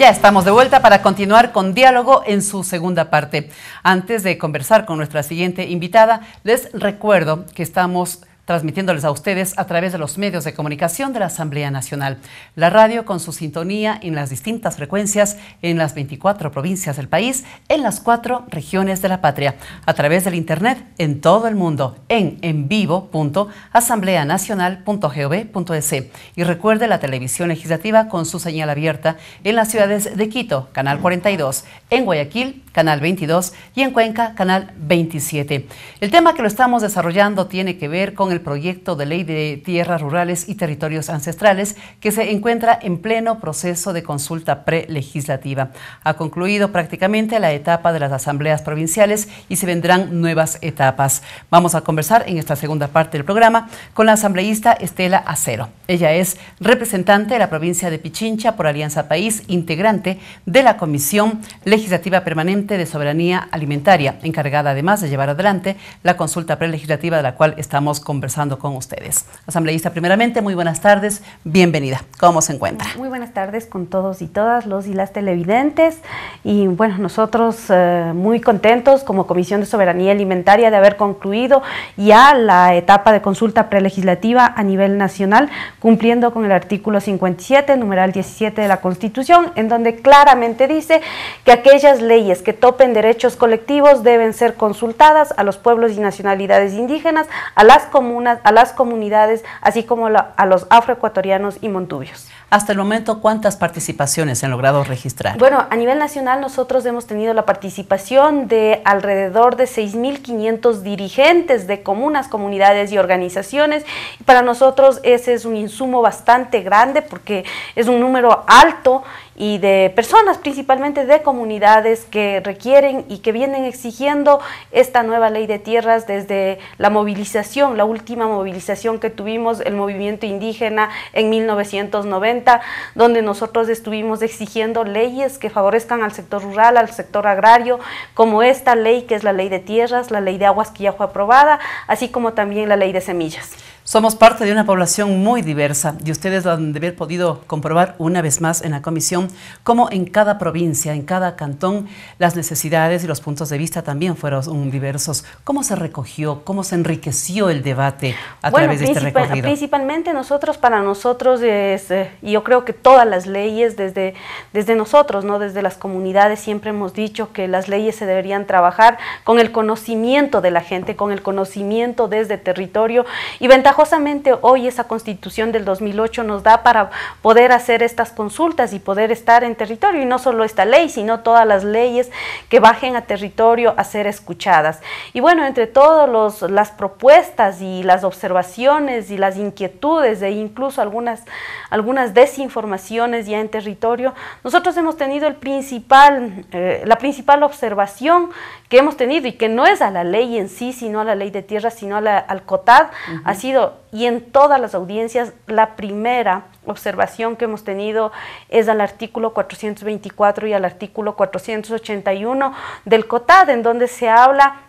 Ya estamos de vuelta para continuar con diálogo en su segunda parte. Antes de conversar con nuestra siguiente invitada, les recuerdo que estamos transmitiéndoles a ustedes a través de los medios de comunicación de la Asamblea Nacional. La radio con su sintonía en las distintas frecuencias en las 24 provincias del país, en las cuatro regiones de la patria, a través del Internet en todo el mundo, en en envivo.asambleanacional.gov.es. Y recuerde la televisión legislativa con su señal abierta en las ciudades de Quito, Canal 42, en Guayaquil, Canal 22 y en Cuenca, Canal 27. El tema que lo estamos desarrollando tiene que ver con el proyecto de ley de tierras rurales y territorios ancestrales que se encuentra en pleno proceso de consulta prelegislativa. Ha concluido prácticamente la etapa de las asambleas provinciales y se vendrán nuevas etapas. Vamos a conversar en esta segunda parte del programa con la asambleísta Estela Acero. Ella es representante de la provincia de Pichincha por Alianza País, integrante de la Comisión Legislativa Permanente de Soberanía Alimentaria, encargada además de llevar adelante la consulta prelegislativa de la cual estamos conversando con ustedes. Asambleísta, primeramente, muy buenas tardes, bienvenida. ¿Cómo se encuentra? Muy buenas tardes con todos y todas, los y las televidentes. Y bueno, nosotros eh, muy contentos como Comisión de Soberanía Alimentaria de haber concluido ya la etapa de consulta prelegislativa a nivel nacional, cumpliendo con el artículo 57, numeral 17 de la Constitución, en donde claramente dice que aquellas leyes que topen derechos colectivos deben ser consultadas a los pueblos y nacionalidades indígenas, a las comunidades a las comunidades, así como a los afroecuatorianos y montubios. Hasta el momento, ¿cuántas participaciones han logrado registrar? Bueno, a nivel nacional nosotros hemos tenido la participación de alrededor de 6.500 dirigentes de comunas, comunidades y organizaciones. Para nosotros ese es un insumo bastante grande porque es un número alto y de personas, principalmente de comunidades que requieren y que vienen exigiendo esta nueva ley de tierras desde la movilización, la última movilización que tuvimos, el movimiento indígena en 1990, donde nosotros estuvimos exigiendo leyes que favorezcan al sector rural, al sector agrario, como esta ley que es la ley de tierras, la ley de aguas que ya fue aprobada, así como también la ley de semillas. Somos parte de una población muy diversa y ustedes lo han de haber podido comprobar una vez más en la comisión cómo en cada provincia, en cada cantón, las necesidades y los puntos de vista también fueron diversos. ¿Cómo se recogió, cómo se enriqueció el debate a través de este recorrido? Principalmente nosotros, para nosotros, es, eh, yo creo que todas las leyes desde, desde nosotros, no desde las comunidades, siempre hemos dicho que las leyes se deberían trabajar con el conocimiento de la gente, con el conocimiento desde territorio y ventajas ventajosamente hoy esa constitución del 2008 nos da para poder hacer estas consultas y poder estar en territorio, y no solo esta ley, sino todas las leyes que bajen a territorio a ser escuchadas. Y bueno, entre todas las propuestas y las observaciones y las inquietudes e incluso algunas, algunas desinformaciones ya en territorio, nosotros hemos tenido el principal, eh, la principal observación que hemos tenido y que no es a la ley en sí, sino a la ley de tierra, sino a la, al COTAD, ha sido y en todas las audiencias, la primera observación que hemos tenido es al artículo 424 y al artículo 481 del COTAD, en donde se habla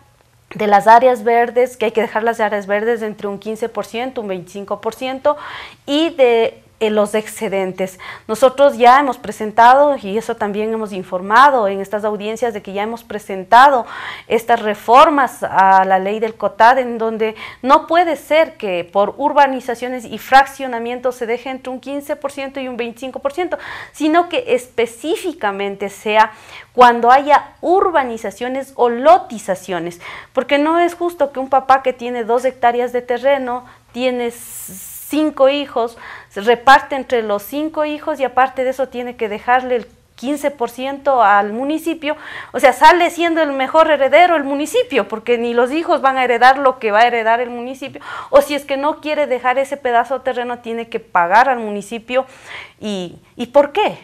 de las áreas verdes, que hay que dejar las áreas verdes entre un 15%, un 25%, y de los excedentes. Nosotros ya hemos presentado, y eso también hemos informado en estas audiencias, de que ya hemos presentado estas reformas a la ley del COTAD, en donde no puede ser que por urbanizaciones y fraccionamientos se deje entre un 15% y un 25%, sino que específicamente sea cuando haya urbanizaciones o lotizaciones, porque no es justo que un papá que tiene dos hectáreas de terreno, tiene cinco hijos, se reparte entre los cinco hijos y aparte de eso tiene que dejarle el 15% al municipio, o sea, sale siendo el mejor heredero el municipio, porque ni los hijos van a heredar lo que va a heredar el municipio, o si es que no quiere dejar ese pedazo de terreno, tiene que pagar al municipio. ¿Y, y por qué?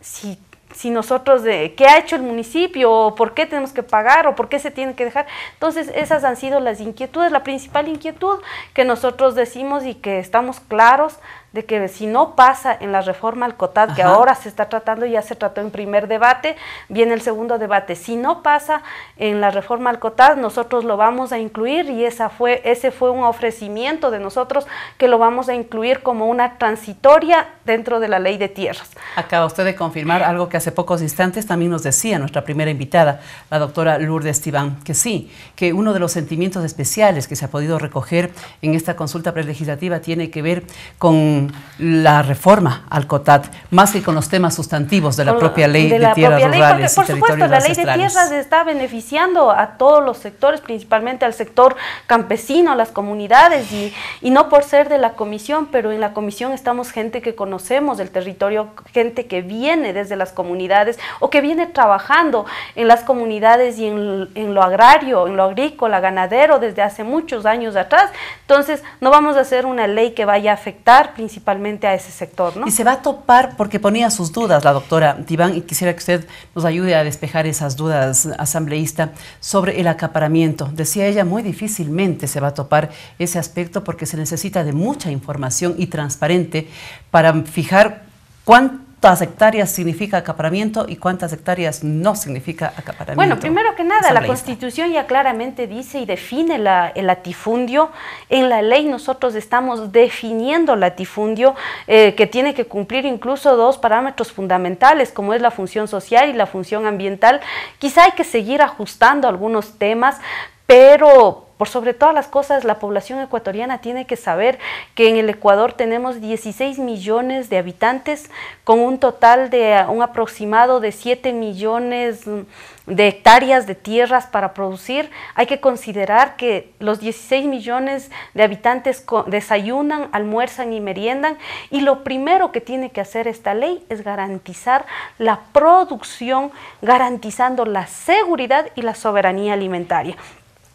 Si si nosotros, de, ¿qué ha hecho el municipio? ¿O por qué tenemos que pagar? ¿O por qué se tiene que dejar? Entonces, esas han sido las inquietudes, la principal inquietud que nosotros decimos y que estamos claros de que si no pasa en la reforma al COTAD, que ahora se está tratando, ya se trató en primer debate, viene el segundo debate. Si no pasa en la reforma al COTAD, nosotros lo vamos a incluir y esa fue, ese fue un ofrecimiento de nosotros que lo vamos a incluir como una transitoria dentro de la ley de tierras. Acaba usted de confirmar algo que hace pocos instantes también nos decía nuestra primera invitada, la doctora Lourdes Tibán, que sí, que uno de los sentimientos especiales que se ha podido recoger en esta consulta prelegislativa tiene que ver con la reforma al COTAT, más que con los temas sustantivos de la propia ley de, tierras rurales. Ley, porque, por supuesto, la ley de tierras está beneficiando a todos los sectores, principalmente al sector campesino, a las comunidades, y, y no por ser de la comisión, pero en la comisión estamos gente que conocemos del territorio, gente que viene desde las comunidades o que viene trabajando en las comunidades y en, en lo agrario, en lo agrícola, ganadero desde hace muchos años atrás. Entonces, no vamos a hacer una ley que vaya a afectar principalmente principalmente a ese sector. ¿no? Y se va a topar, porque ponía sus dudas la doctora Tibán, y quisiera que usted nos ayude a despejar esas dudas, asambleísta, sobre el acaparamiento. Decía ella, muy difícilmente se va a topar ese aspecto porque se necesita de mucha información y transparente para fijar cuánto cuántas hectáreas significa acaparamiento y cuántas hectáreas no significa acaparamiento. Bueno, primero que nada, la Constitución ya claramente dice y define el latifundio. En la ley nosotros estamos definiendo latifundio eh, que tiene que cumplir incluso dos parámetros fundamentales, como es la función social y la función ambiental. Quizá hay que seguir ajustando algunos temas, pero por sobre todas las cosas, la población ecuatoriana tiene que saber que en el Ecuador tenemos 16 millones de habitantes con un total de un aproximado de 7 millones mm, de hectáreas de tierras para producir. Hay que considerar que los 16 millones de habitantes desayunan, almuerzan y meriendan y lo primero que tiene que hacer esta ley es garantizar la producción, garantizando la seguridad y la soberanía alimentaria.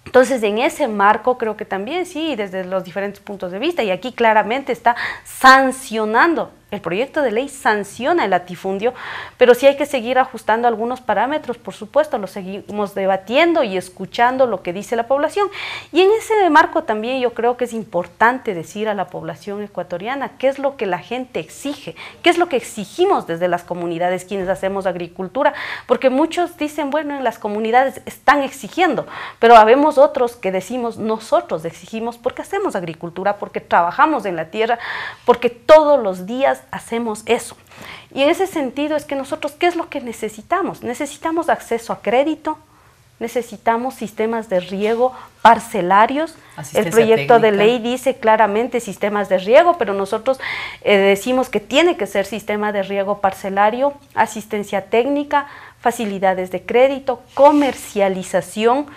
Entonces, en ese marco creo que también sí, desde los diferentes puntos de vista, y aquí claramente está sancionando el proyecto de ley sanciona el latifundio, pero sí hay que seguir ajustando algunos parámetros, por supuesto, lo seguimos debatiendo y escuchando lo que dice la población. Y en ese marco también yo creo que es importante decir a la población ecuatoriana qué es lo que la gente exige, qué es lo que exigimos desde las comunidades quienes hacemos agricultura, porque muchos dicen, bueno, en las comunidades están exigiendo, pero habemos otros que decimos, nosotros exigimos porque hacemos agricultura, porque trabajamos en la tierra, porque todos los días hacemos eso. Y en ese sentido es que nosotros, ¿qué es lo que necesitamos? Necesitamos acceso a crédito, necesitamos sistemas de riego parcelarios. El proyecto de ley dice claramente sistemas de riego, pero nosotros eh, decimos que tiene que ser sistema de riego parcelario, asistencia técnica, facilidades de crédito, comercialización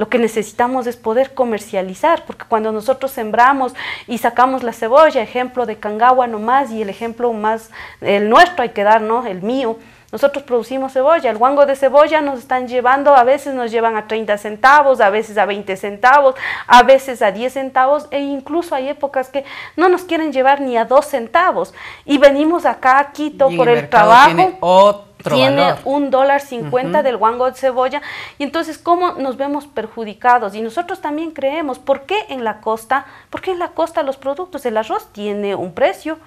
lo que necesitamos es poder comercializar, porque cuando nosotros sembramos y sacamos la cebolla, ejemplo de Cangagua nomás y el ejemplo más, el nuestro hay que dar, ¿no? El mío. Nosotros producimos cebolla, el guango de cebolla nos están llevando, a veces nos llevan a 30 centavos, a veces a 20 centavos, a veces a 10 centavos e incluso hay épocas que no nos quieren llevar ni a 2 centavos. Y venimos acá a Quito por el, trabajo tiene un dólar cincuenta del guango de cebolla. Y entonces, ¿cómo nos vemos perjudicados? Y nosotros también creemos, ¿por qué en la costa? ¿Por qué en la costa los productos? del arroz tiene un precio,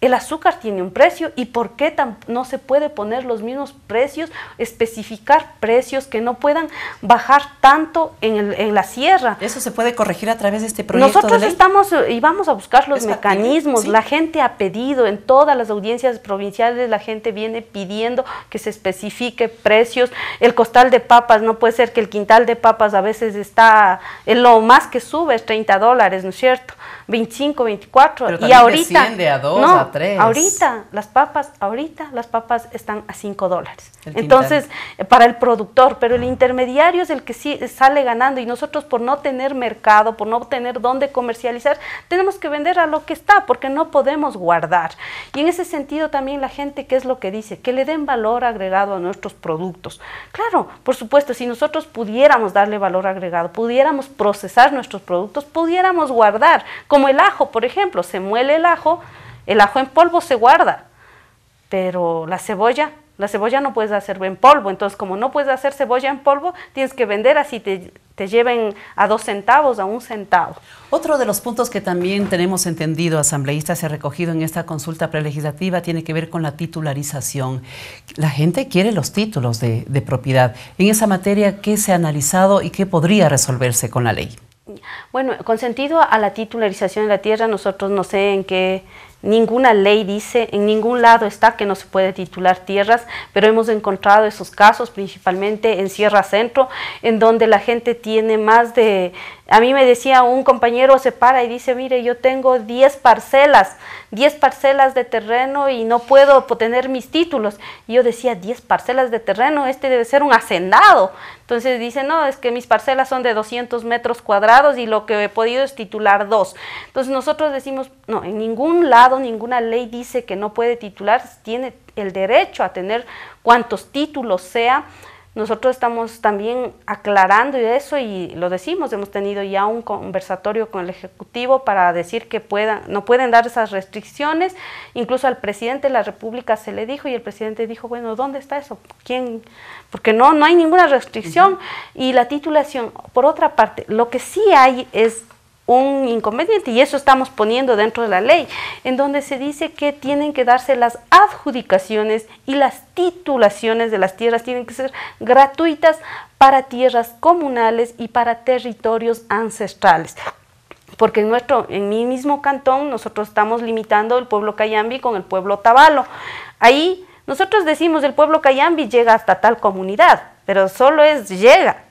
el azúcar tiene un precio y por qué no se puede poner los mismos precios, especificar precios que no puedan bajar tanto en, la sierra. Eso se puede corregir a través de este proyecto. Nosotros estamos eh, y vamos a buscar los mecanismos. La gente ha pedido en todas las audiencias provinciales, la gente viene pidiendo que se especifique precios. El costal de papas, no puede ser que el quintal de papas a veces está, eh, lo más que sube es 30 dólares, ¿no es cierto? 25, 24. y ahorita. Desciende a 2, a 3. Ahorita, las papas, ahorita las papas están a 5 dólares. Entonces, eh, para el productor, pero el intermediario es el que sí eh, sale ganando y nosotros por no tener mercado, por no tener dónde comercializar, tenemos que vender a lo que está porque no podemos guardar. Y en ese sentido también la gente, ¿qué es lo que dice? Que le den valor agregado a nuestros productos. Claro, por supuesto, si nosotros pudiéramos darle valor agregado, pudiéramos procesar nuestros productos, pudiéramos guardar como el ajo, por ejemplo, se muele el ajo, el ajo en polvo se guarda, pero la cebolla, la cebolla no puedes hacer en polvo, entonces como no puedes hacer cebolla en polvo, tienes que vender así te, te lleven a dos centavos, a un centavo. Otro de los puntos que también tenemos entendido, asambleístas, se ha recogido en esta consulta prelegislativa, tiene que ver con la titularización. La gente quiere los títulos de, de propiedad. En esa materia, ¿qué se ha analizado y qué podría resolverse con la ley? Bueno, con sentido a la titularización de la tierra, nosotros no sé en qué Ninguna ley dice, en ningún lado está que no se puede titular tierras, pero hemos encontrado esos casos principalmente en Sierra Centro, en donde la gente tiene más de, a mí me decía un compañero, se para y dice, mire, yo tengo 10 parcelas, 10 parcelas de terreno y no puedo tener mis títulos. Y yo decía, 10 parcelas de terreno, este debe ser un hacendado. Entonces dice, no, es que mis parcelas son de 200 metros cuadrados y lo que he podido es titular dos. Entonces nosotros decimos, no, en ningún lado ninguna ley dice que no puede titular, tiene el derecho a tener cuantos títulos sea. Nosotros estamos también aclarando eso y lo decimos, hemos tenido ya un conversatorio con el Ejecutivo para decir que no pueden dar esas restricciones. Incluso al presidente de la República se le dijo y el presidente dijo, bueno, ¿dónde está eso? ¿Quién? Porque no, no hay ninguna restricción. Y la titulación, por otra parte, lo que sí hay es un inconveniente y eso estamos poniendo dentro de la ley, en donde se dice que tienen que darse las adjudicaciones y las titulaciones de las tierras, tienen que ser gratuitas para tierras comunales y para territorios ancestrales porque en nuestro en mi mismo cantón nosotros estamos limitando el pueblo Cayambi con el pueblo Tabalo. Ahí nosotros decimos el pueblo Cayambi llega hasta tal comunidad, pero solo es llega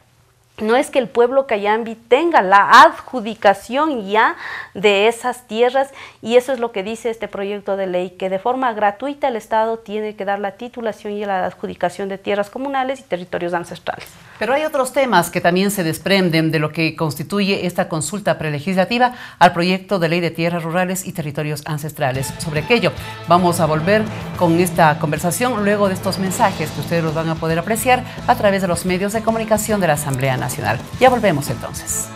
no es que el pueblo cayambi tenga la adjudicación ya de esas tierras y eso es lo que dice este proyecto de ley, que de forma gratuita el Estado tiene que dar la titulación y la adjudicación de tierras comunales y territorios ancestrales. Pero hay otros temas que también se desprenden de lo que constituye esta consulta prelegislativa al proyecto de ley de tierras rurales y territorios ancestrales. Sobre aquello vamos a volver con esta conversación luego de estos mensajes que ustedes los van a poder apreciar a través de los medios de comunicación de la Asamblea Nacional. Ya volvemos entonces.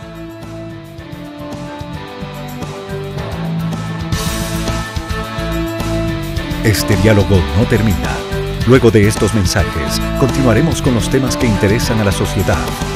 Este diálogo no termina. Luego de estos mensajes, continuaremos con los temas que interesan a la sociedad